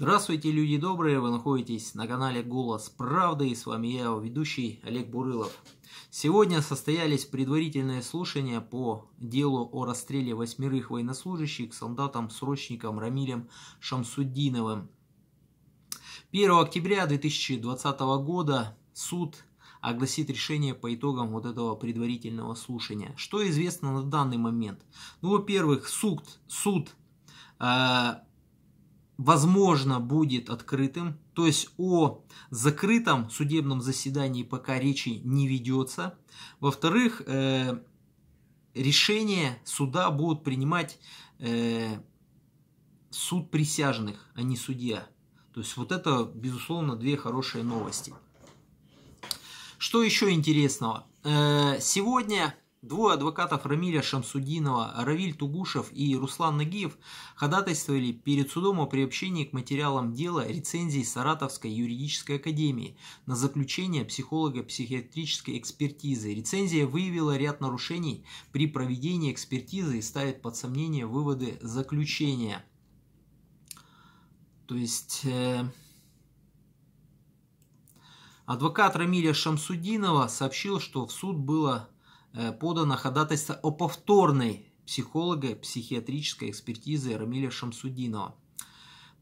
Здравствуйте, люди добрые! Вы находитесь на канале «Голос правды» и с вами я, ведущий Олег Бурылов. Сегодня состоялись предварительные слушания по делу о расстреле восьмерых военнослужащих солдатам, срочникам Рамилем Шамсуддиновым. 1 октября 2020 года суд огласит решение по итогам вот этого предварительного слушания. Что известно на данный момент? Ну, во-первых, суд, суд э возможно, будет открытым. То есть о закрытом судебном заседании пока речи не ведется. Во-вторых, э, решения суда будут принимать э, суд присяжных, а не судья. То есть вот это, безусловно, две хорошие новости. Что еще интересного? Э, сегодня Двое адвокатов Рамиля Шамсудинова, Равиль Тугушев и Руслан Нагиев ходатайствовали перед судом о приобщении к материалам дела рецензии Саратовской юридической академии на заключение психолого-психиатрической экспертизы. Рецензия выявила ряд нарушений при проведении экспертизы и ставит под сомнение выводы заключения. То есть... Э... Адвокат Рамиля Шамсудинова сообщил, что в суд было Э, подано ходатайство о повторной психолога психиатрической экспертизы Рамиля Шамсудинова.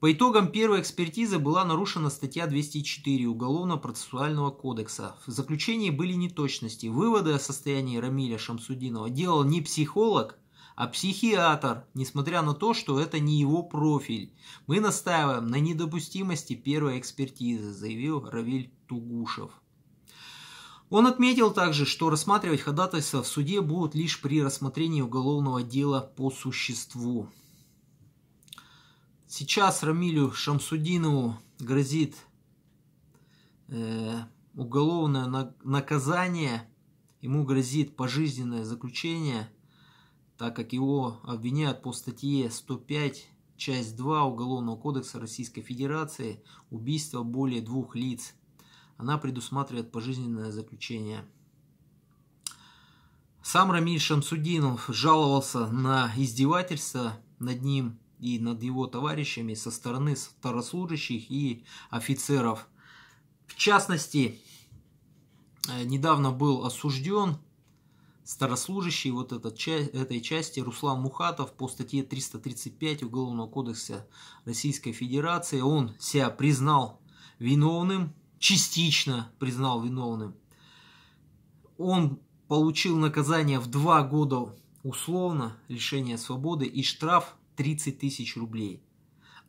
По итогам первой экспертизы была нарушена статья 204 Уголовно-процессуального кодекса. В заключении были неточности. Выводы о состоянии Рамиля Шамсудинова делал не психолог, а психиатр, несмотря на то, что это не его профиль. Мы настаиваем на недопустимости первой экспертизы, заявил Равиль Тугушев. Он отметил также, что рассматривать ходатайство в суде будут лишь при рассмотрении уголовного дела по существу. Сейчас Рамилю Шамсудинову грозит э, уголовное на, наказание, ему грозит пожизненное заключение, так как его обвиняют по статье 105, часть 2 Уголовного кодекса Российской Федерации, убийство более двух лиц – она предусматривает пожизненное заключение. Сам Рамиль Шамсудинов жаловался на издевательство над ним и над его товарищами со стороны старослужащих и офицеров. В частности, э, недавно был осужден старослужащий вот этот, этой части Руслан Мухатов по статье 335 Уголовного кодекса Российской Федерации. Он себя признал виновным частично признал виновным. Он получил наказание в два года условно, лишение свободы и штраф 30 тысяч рублей.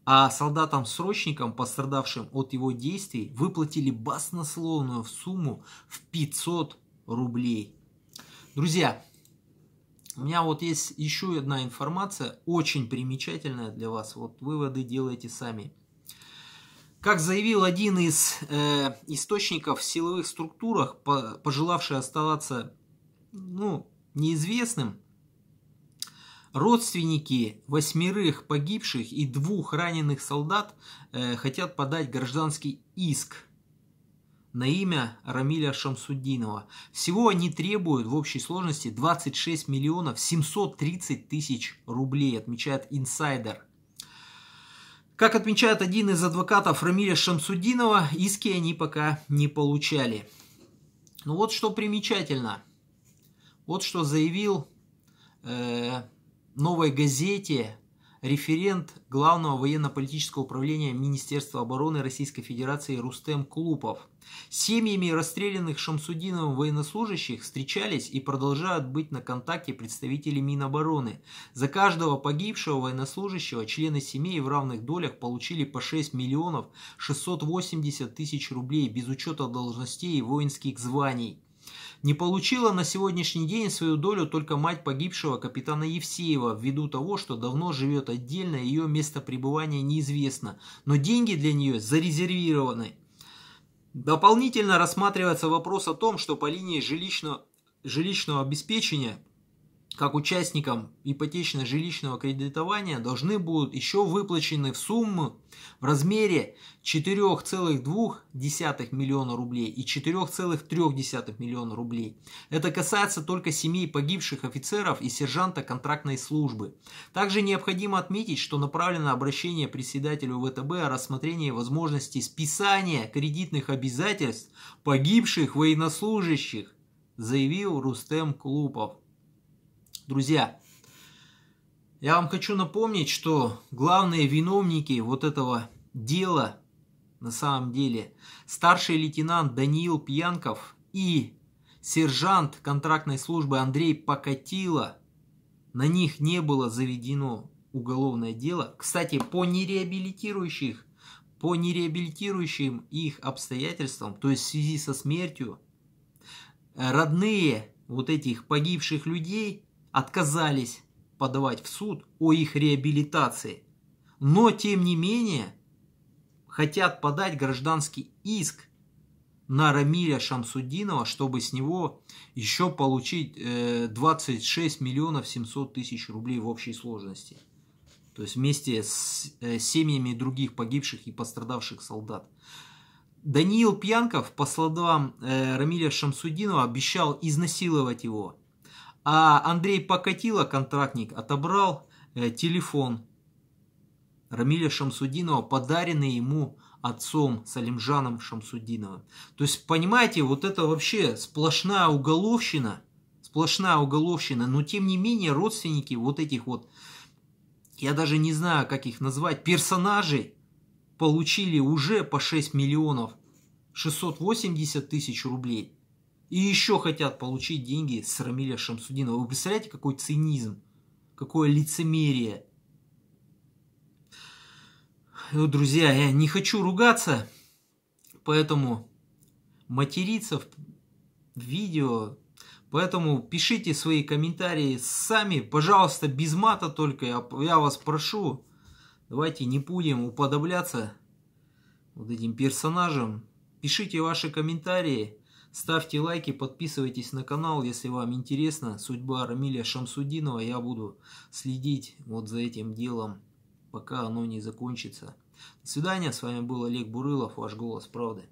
А солдатам-срочникам, пострадавшим от его действий, выплатили баснословную сумму в 500 рублей. Друзья, у меня вот есть еще одна информация, очень примечательная для вас. Вот выводы делайте сами. Как заявил один из э, источников в силовых структурах, по, пожелавший оставаться ну, неизвестным, Родственники восьмерых погибших и двух раненых солдат э, хотят подать гражданский иск на имя Рамиля Шамсуддинова. Всего они требуют в общей сложности 26 миллионов 730 тысяч рублей, отмечает инсайдер. Как отмечает один из адвокатов Рамиля Шамсудинова, иски они пока не получали. Ну вот что примечательно. Вот что заявил э, новой газете референт Главного военно-политического управления Министерства обороны Российской Федерации Рустем Клупов. семьями расстрелянных Шамсудиновым военнослужащих встречались и продолжают быть на контакте представители Минобороны. За каждого погибшего военнослужащего члены семей в равных долях получили по 6 миллионов 680 тысяч рублей без учета должностей и воинских званий. Не получила на сегодняшний день свою долю только мать погибшего капитана Евсеева, ввиду того, что давно живет отдельно, ее место пребывания неизвестно, но деньги для нее зарезервированы. Дополнительно рассматривается вопрос о том, что по линии жилищного, жилищного обеспечения как участникам ипотечно-жилищного кредитования должны будут еще выплачены в сумму в размере 4,2 миллиона рублей и 4,3 миллиона рублей. Это касается только семей погибших офицеров и сержанта контрактной службы. Также необходимо отметить, что направлено обращение председателю ВТБ о рассмотрении возможности списания кредитных обязательств погибших военнослужащих, заявил Рустем Клупов. Друзья, я вам хочу напомнить, что главные виновники вот этого дела на самом деле старший лейтенант Даниил Пьянков и сержант контрактной службы Андрей Покатило, на них не было заведено уголовное дело. Кстати, по нереабилитирующих, по нереабилитирующим их обстоятельствам, то есть в связи со смертью, э, родные вот этих погибших людей отказались подавать в суд о их реабилитации. Но, тем не менее, хотят подать гражданский иск на Рамиля Шамсудинова, чтобы с него еще получить 26 э, миллионов 700 тысяч рублей в общей сложности. То есть вместе с э, семьями других погибших и пострадавших солдат. Даниил Пьянков, по словам э, Рамиля Шамсудинова, обещал изнасиловать его – а Андрей покатило, а контрактник отобрал э, телефон Рамиля Шамсудинова, подаренный ему отцом Салимжаном Шамсудиновым. То есть, понимаете, вот это вообще сплошная уголовщина, сплошная уголовщина, но тем не менее родственники вот этих вот, я даже не знаю, как их назвать, персонажей получили уже по 6 миллионов 680 тысяч рублей. И еще хотят получить деньги с Рамиля Шамсудинова. Вы представляете, какой цинизм, какое лицемерие. Ну, друзья, я не хочу ругаться, поэтому материться в видео. Поэтому пишите свои комментарии сами. Пожалуйста, без мата только. Я, я вас прошу. Давайте не будем уподобляться вот этим персонажам. Пишите ваши комментарии. Ставьте лайки, подписывайтесь на канал, если вам интересна судьба Рамиля Шамсудинова. Я буду следить вот за этим делом, пока оно не закончится. До свидания, с вами был Олег Бурылов, ваш голос правды.